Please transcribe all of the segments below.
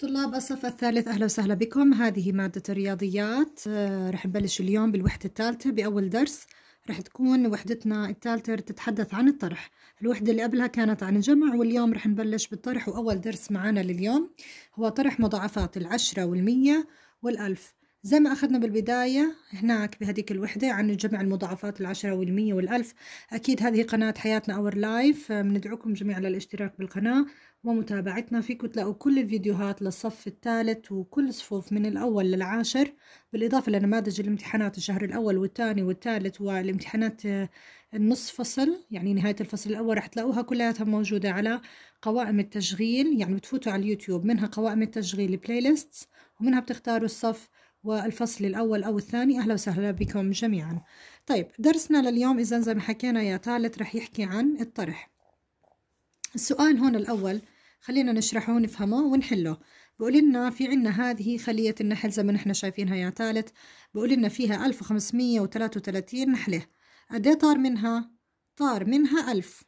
طلاب الصف الثالث أهلا وسهلا بكم هذه مادة الرياضيات آه، رح نبلش اليوم بالوحدة الثالثة بأول درس رح تكون وحدتنا الثالثة تتحدث عن الطرح الوحدة اللي قبلها كانت عن الجمع واليوم رح نبلش بالطرح وأول درس معنا لليوم هو طرح مضاعفات العشرة والمية والألف زي ما أخذنا بالبداية هناك بهذيك الوحدة عن جمع المضاعفات العشرة والمية والألف أكيد هذه قناة حياتنا أور لايف بندعوكم جميعا للاشتراك بالقناة ومتابعتنا فيكم تلاقوا كل الفيديوهات للصف الثالث وكل صفوف من الأول للعاشر بالإضافة لنماذج الامتحانات الشهر الأول والثاني والثالث والامتحانات أه، النص فصل يعني نهاية الفصل الأول رح تلاقوها كلها موجودة على قوائم التشغيل يعني بتفوتوا على اليوتيوب منها قوائم التشغيل بلاي ومنها بتختاروا الصف والفصل الأول أو الثاني أهلا وسهلا بكم جميعا طيب درسنا لليوم إذا زي ما حكينا يا ثالث رح يحكي عن الطرح السؤال هون الأول خلينا نشرحه ونفهمه ونحله بقول لنا في عنا هذه خلية النحل زي ما نحن شايفينها يا ثالث بقول لنا فيها 1533 نحلة قد إيه طار منها؟ طار منها 1000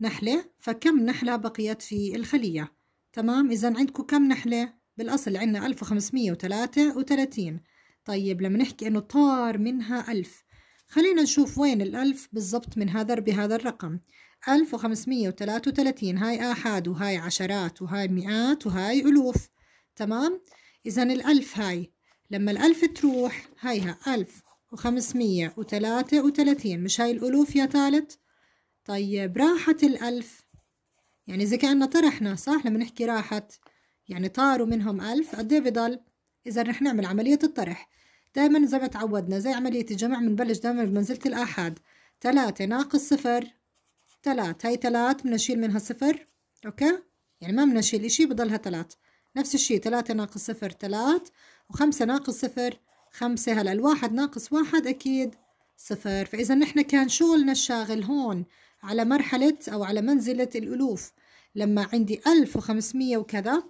نحلة فكم نحلة بقيت في الخلية؟ تمام إذا عندكم كم نحلة؟ بالأصل عندنا 1533 طيب لما نحكي إنه طار منها ألف خلينا نشوف وين الألف بالضبط من هذا بهذا الرقم ألف وخمسمية وتلاتة وتلاتين هاي آحاد وهاي عشرات وهاي مئات وهاي ألوف تمام إذا الألف هاي لما الألف تروح هايها ألف وخمسمية وتلاتة وتلاتين مش هاي الألوف يا ثالث طيب راحت الألف يعني إذا كأننا طرحنا صح لما نحكي راحت يعني طاروا منهم ألف قد إيه بضل؟ إذا رح نعمل عملية الطرح دائما زي ما تعودنا زي عملية الجمع بنبلش دائما بمنزلة الآحاد تلاتة ناقص صفر تلات هاي تلات بدنا نشيل منها صفر أوكي؟ يعني ما بدنا نشيل إشي بضلها تلات نفس الشيء تلاتة ناقص صفر تلات وخمسة ناقص صفر خمسة هلا الواحد ناقص واحد أكيد صفر فإذا نحن كان شغلنا الشاغل هون على مرحلة أو على منزلة الألوف لما عندي ألف وخمسمية وكذا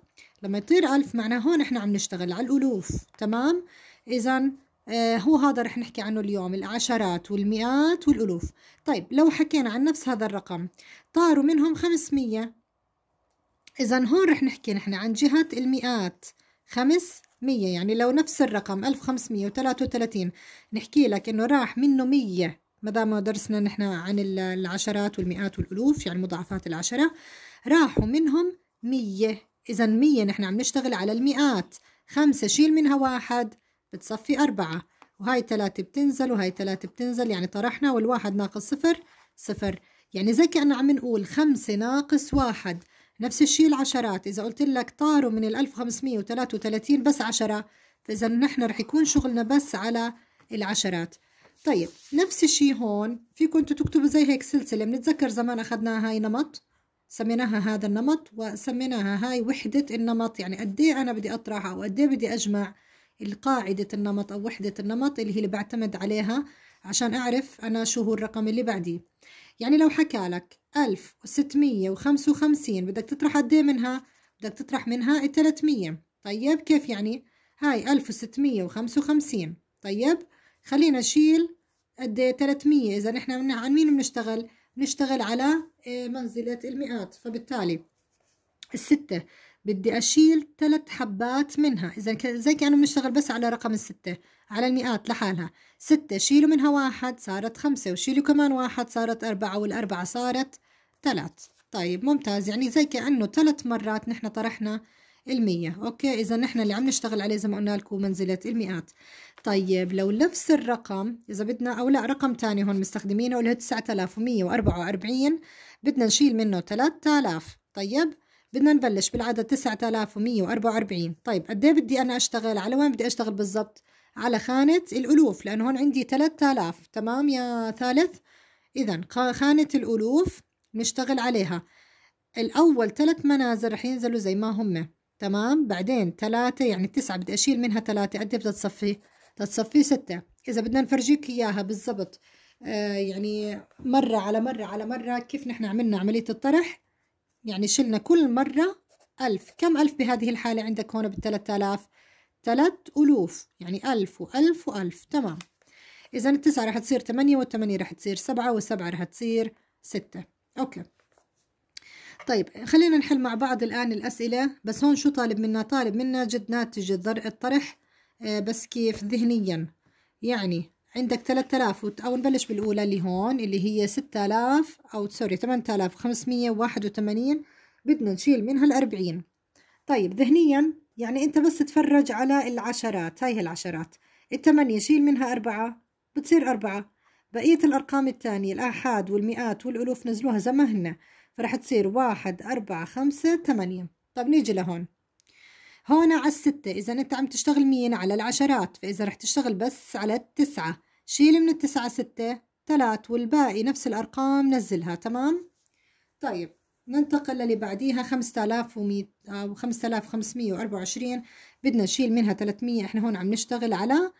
لما يطير ألف معناه هون إحنا عم نشتغل على الألوف تمام إذا آه، هو هذا رح نحكي عنه اليوم العشرات والمئات والألوف طيب لو حكينا عن نفس هذا الرقم طاروا منهم خمسمية إذا هون رح نحكي نحن عن جهة المئات خمس مية يعني لو نفس الرقم ألف خمسمية نحكي لك إنه راح منه مية ما دام درسنا نحن عن العشرات والمئات والألوف يعني مضاعفات العشرة راحوا منهم مية إذا مية نحن عم نشتغل على المئات خمسة شيل منها واحد بتصفي أربعة وهاي ثلاثة بتنزل وهاي ثلاثة بتنزل يعني طرحنا والواحد ناقص صفر صفر يعني زي كأنه عم نقول خمسة ناقص واحد نفس الشيء العشرات إذا قلت لك طاروا من وثلاثة 1533 بس عشرة فإذا نحن رح يكون شغلنا بس على العشرات طيب نفس الشيء هون فيكم انتوا تكتبوا زي هيك سلسلة بنتذكر زمان أخذناها هاي نمط سميناها هذا النمط وسميناها هاي وحدة النمط يعني قد ايه أنا بدي أطرحها أو قد ايه بدي أجمع القاعدة النمط أو وحدة النمط اللي هي اللي بعتمد عليها عشان أعرف أنا شو هو الرقم اللي بعديه يعني لو حكى لك 1655 بدك تطرح قد ايه منها بدك تطرح منها ال 300 طيب كيف يعني هاي 1655 طيب خلينا نشيل قد 300 إيه؟ إذا نحن عن مين بنشتغل نشتغل على آه، منزلة المئات فبالتالي الستة بدي أشيل ثلاث حبات منها إذا زي كأنه بنشتغل بس على رقم الستة على المئات لحالها ستة شيلوا منها واحد صارت خمسة وشيلوا كمان واحد صارت أربعة والأربعة صارت ثلاث طيب ممتاز يعني زي كأنه ثلاث مرات نحن طرحنا المية أوكي إذا نحن اللي عم نشتغل عليه زي ما قلنا لكم منزلة المئات طيب لو نفس الرقم إذا بدنا أو لا رقم تاني هون مستخدمينه اللي هو 9144 بدنا نشيل منه 3000 طيب بدنا نبلش بالعدد 9144 طيب قد ايه بدي أنا أشتغل على وين بدي أشتغل بالضبط على خانة الألوف لأنه هون عندي 3000 تمام يا ثالث إذا خانة الألوف نشتغل عليها الأول ثلاث منازل رح ينزلوا زي ما هم تمام بعدين ثلاثة يعني التسعة بدي أشيل منها ثلاثة قد إيه بدها تصفي تصفي ستة إذا بدنا نفرجيك إياها بالضبط آه يعني مرة على مرة على مرة كيف نحن عملنا عملية الطرح يعني شلنا كل مرة ألف كم ألف بهذه الحالة عندك هون بالثلاث آلاف ثلاث ألوف يعني ألف وألف وألف تمام إذا التسعة رح تصير ثمانية والثمانية رح تصير سبعة والسبعة رح تصير ستة أوكي طيب خلينا نحل مع بعض الآن الأسئلة بس هون شو طالب منا طالب منا جد ناتج الضرع الطرح آه، بس كيف ذهنيا يعني عندك 3000 أو نبلش بالأولى اللي هون اللي هي 6000 أو سوري 8581 بدنا نشيل منها الأربعين طيب ذهنيا يعني أنت بس تفرج على العشرات هاي العشرات التمانية شيل منها أربعة بتصير أربعة بقية الأرقام الثانية الآحاد والمئات والألوف نزلوها زي ما هن فراح تصير واحد أربعة خمسة ثمانية طب نيجي لهون هون على الستة إذا أنت عم تشتغل مين على العشرات فإذا رح تشتغل بس على التسعة شيل من التسعة ستة ثلاث والباقي نفس الأرقام نزلها تمام طيب ننتقل للي بعديها 5100 أو 5524 بدنا نشيل منها 300 إحنا هون عم نشتغل على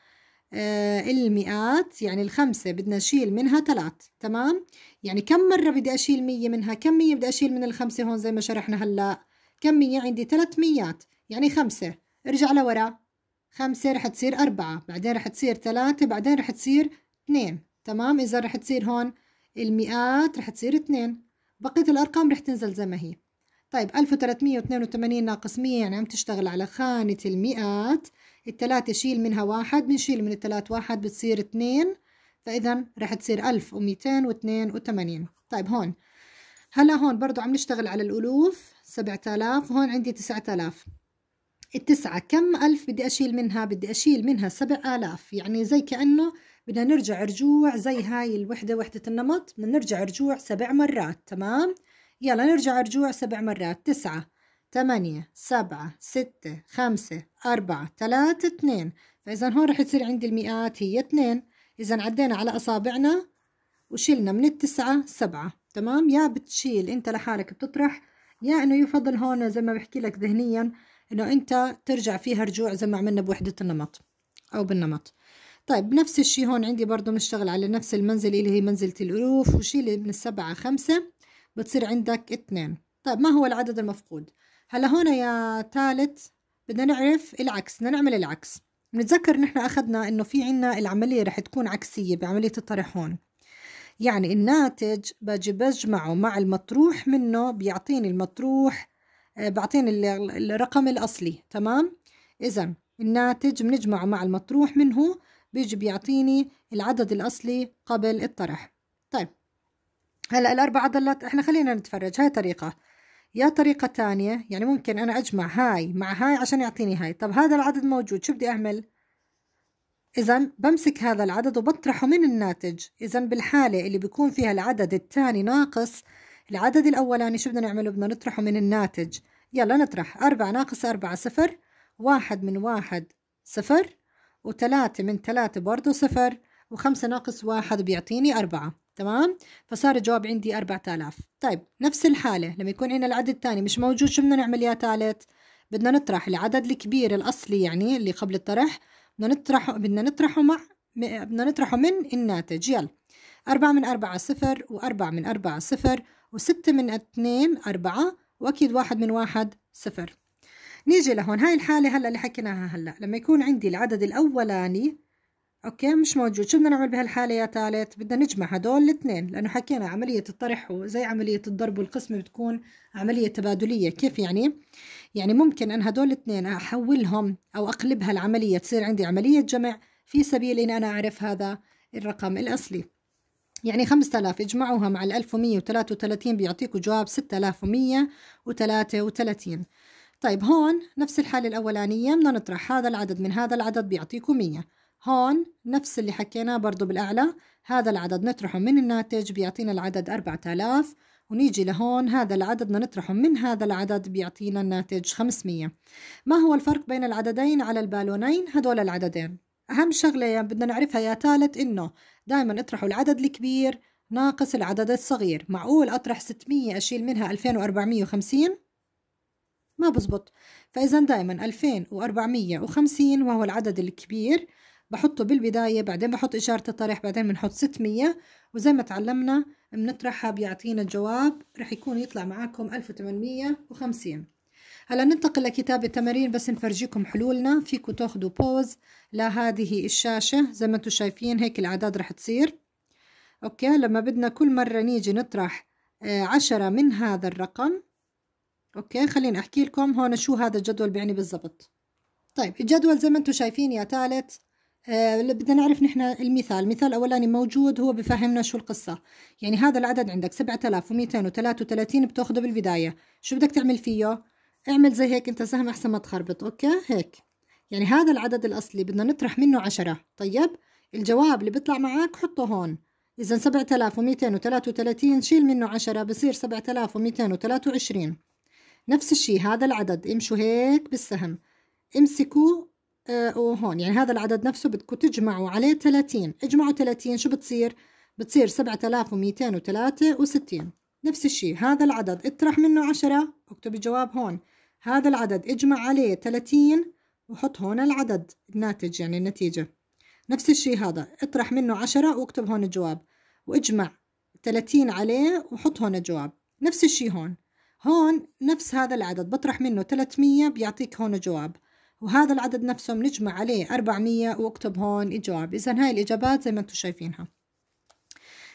آه، المئات يعني الخمسة بدنا نشيل منها ثلاث تمام يعني كم مرة بدي أشيل مية منها كم مية بدي أشيل من الخمسة هون زي ما شرحنا هلأ كم مية عندي ثلاث ميات يعني خمسة ارجع لورا خمسة رح تصير أربعة بعدين رح تصير ثلاثة بعدين رح تصير اثنين تمام إذا رح تصير هون المئات رح تصير اثنين بقية الأرقام رح تنزل زي ما هي طيب 1382 ناقص 100 يعني عم تشتغل على خانة المئات التلاتة شيل منها واحد بنشيل من التلات واحد بتصير اتنين فإذا رح تصير 1282 طيب هون هلا هون برضو عم نشتغل على الألوف 7000 هون عندي 9000 التسعة كم ألف بدي أشيل منها بدي أشيل منها 7000 يعني زي كأنه بدنا نرجع رجوع زي هاي الوحدة وحدة النمط بدنا نرجع رجوع سبع مرات تمام يلا نرجع رجوع سبع مرات تسعة تمانية سبعة ستة خمسة أربعة ثلاثة اثنين فإذا هون رح تصير عندي المئات هي اثنين إذا عدينا على أصابعنا وشلنا من التسعة سبعة تمام يا بتشيل أنت لحالك بتطرح يا إنه يفضل هون زي ما بحكي لك ذهنيا إنه أنت ترجع فيها رجوع زي ما عملنا بوحدة النمط أو بالنمط طيب نفس الشي هون عندي برضو مشتغل على نفس المنزل اللي هي منزلة الألوف وشيل من السبعة خمسة بتصير عندك اثنين طيب ما هو العدد المفقود هلا هون يا ثالث بدنا نعرف العكس بدنا نعمل العكس نتذكر نحن اخذنا انه في عنا العمليه رح تكون عكسيه بعمليه الطرح هون يعني الناتج باجي بجمعه مع المطروح منه بيعطيني المطروح آه، بعطيني الرقم الاصلي تمام اذا الناتج بنجمعه مع المطروح منه بيجي بيعطيني العدد الاصلي قبل الطرح طيب هلا الأربع ضلت احنا خلينا نتفرج هاي طريقة يا طريقة تانية يعني ممكن أنا أجمع هاي مع هاي عشان يعطيني هاي طب هذا العدد موجود شو بدي أعمل؟ إذا بمسك هذا العدد وبطرحه من الناتج إذا بالحالة اللي بيكون فيها العدد الثاني ناقص العدد الأولاني شو بدنا نعمله بدنا نطرحه من الناتج يلا نطرح أربعة ناقص أربعة صفر واحد من واحد صفر وثلاثة من ثلاثة برضه صفر وخمسة ناقص واحد بيعطيني أربعة تمام فصار الجواب عندي 4000 طيب نفس الحالة لما يكون عندنا العدد الثاني مش موجود شو بدنا نعمل يا ثالث بدنا نطرح العدد الكبير الأصلي يعني اللي قبل الطرح بدنا نطرحه بدنا نطرحه مع بدنا نطرحه من الناتج يلا أربعة من أربعة صفر وأربعة من أربعة صفر وستة من اثنين أربعة وأكيد واحد من واحد صفر نيجي لهون هاي الحالة هلا اللي حكيناها هلا لما يكون عندي العدد الأولاني اوكي مش موجود شو بدنا نعمل بهالحالة يا تالت بدنا نجمع هدول الاثنين لانه حكينا عملية الطرح وزي عملية الضرب والقسم بتكون عملية تبادلية كيف يعني يعني ممكن ان هدول الاثنين احولهم او اقلبها العملية تصير عندي عملية جمع في سبيل ان انا اعرف هذا الرقم الاصلي يعني 5000 اجمعوها مع ال 1133 بيعطيكوا جواب 6133 طيب هون نفس الحالة الأولانية بدنا نطرح هذا العدد من هذا العدد بيعطيكوا 100 هون نفس اللي حكيناه برضو بالأعلى هذا العدد نطرحه من الناتج بيعطينا العدد 4000 ونيجي لهون هذا العدد بدنا نطرحه من هذا العدد بيعطينا الناتج 500 ما هو الفرق بين العددين على البالونين هدول العددين أهم شغلة بدنا نعرفها يا تالت إنه دائما اطرحوا العدد الكبير ناقص العدد الصغير معقول أطرح 600 أشيل منها 2450 ما بزبط فإذا دائما 2450 وهو العدد الكبير بحطه بالبداية بعدين بحط إشارة الطرح بعدين بنحط 600 وزي ما تعلمنا بنطرحها بيعطينا الجواب رح يكون يطلع معاكم 1850 هلا ننتقل لكتاب التمارين بس نفرجيكم حلولنا فيكم تاخدوا بوز لهذه الشاشة زي ما انتم شايفين هيك الأعداد رح تصير أوكي لما بدنا كل مرة نيجي نطرح آه، عشرة من هذا الرقم أوكي خليني أحكي لكم هون شو هذا الجدول بيعني بالضبط طيب الجدول زي ما انتم شايفين يا ثالث آه بدنا نعرف نحن المثال المثال الأولاني موجود هو بفهمنا شو القصة يعني هذا العدد عندك 7233 بتاخده بالبداية شو بدك تعمل فيه اعمل زي هيك انت سهم أحسن ما تخربط أوكي هيك يعني هذا العدد الأصلي بدنا نطرح منه عشرة طيب الجواب اللي بيطلع معك حطه هون إذا 7233 شيل منه عشرة بصير 7223 نفس الشيء هذا العدد امشوا هيك بالسهم امسكوا آه، وهون يعني هذا العدد نفسه بدكم تجمعوا عليه 30 اجمعوا 30 شو بتصير بتصير 7263 نفس الشيء هذا العدد اطرح منه 10 اكتب الجواب هون هذا العدد اجمع عليه 30 وحط هون العدد الناتج يعني النتيجة نفس الشيء هذا اطرح منه 10 واكتب هون الجواب واجمع 30 عليه وحط هون الجواب نفس الشيء هون هون نفس هذا العدد بطرح منه 300 بيعطيك هون جواب وهذا العدد نفسه بنجمع عليه 400 واكتب هون إجابة إذا هاي الإجابات زي ما انتم شايفينها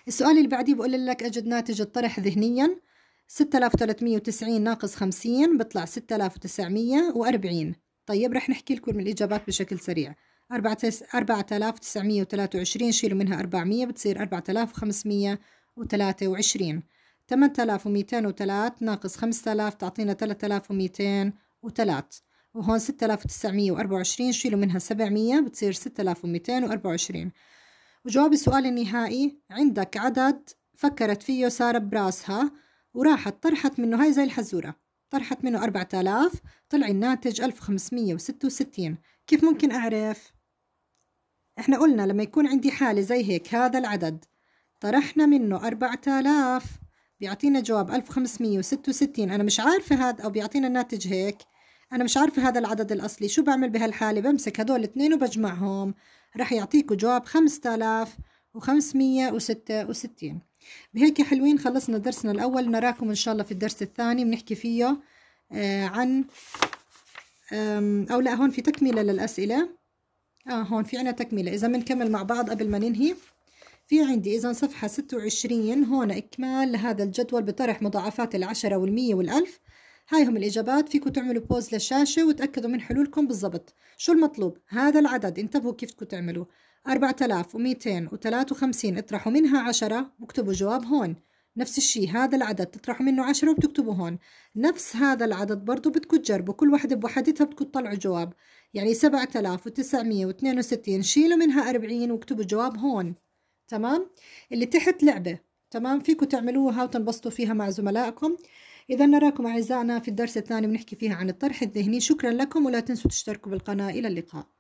السؤال اللي بعديه بقول لك أجد ناتج الطرح ذهنيا 6390 ناقص 50 بطلع 6940 طيب رح نحكي لكم الإجابات بشكل سريع 4923 شيلوا منها 400 بتصير 4523 8203 ناقص 5000 تعطينا 3203 وهون 6924 شيلوا منها 700 بتصير 6224 وجواب السؤال النهائي عندك عدد فكرت فيه سارة براسها وراحت طرحت منه هاي زي الحزورة طرحت منه 4000 طلع الناتج 1566 كيف ممكن أعرف؟ احنا قلنا لما يكون عندي حالة زي هيك هذا العدد طرحنا منه 4000 بيعطينا جواب 1566 أنا مش عارفة هذا أو بيعطينا الناتج هيك أنا مش عارفة هذا العدد الأصلي شو بعمل بهالحالة بمسك هدول الاثنين وبجمعهم رح يعطيكوا جواب 5566 بهيك يا حلوين خلصنا درسنا الأول نراكم إن شاء الله في الدرس الثاني بنحكي فيه آه، عن أو لا هون في تكملة للأسئلة آه هون في عنا تكملة إذا بنكمل مع بعض قبل ما ننهي في عندي إذا صفحة 26 هون إكمال لهذا الجدول بطرح مضاعفات العشرة والمية والألف هاي هم الإجابات فيكم تعملوا بوز للشاشة وتأكدوا من حلولكم بالضبط شو المطلوب هذا العدد انتبهوا كيف بدكم تعملوا 4253 اطرحوا منها 10 واكتبوا جواب هون نفس الشيء هذا العدد تطرحوا منه 10 وبتكتبوا هون نفس هذا العدد برضه بدكم تجربوا كل وحده بوحدتها بدكم تطلعوا جواب يعني 7962 شيلوا منها 40 واكتبوا جواب هون تمام اللي تحت لعبة تمام فيكم تعملوها وتنبسطوا فيها مع زملائكم إذا نراكم أعزائنا في الدرس الثاني بنحكي فيها عن الطرح الذهني شكرا لكم ولا تنسوا تشتركوا بالقناة إلى اللقاء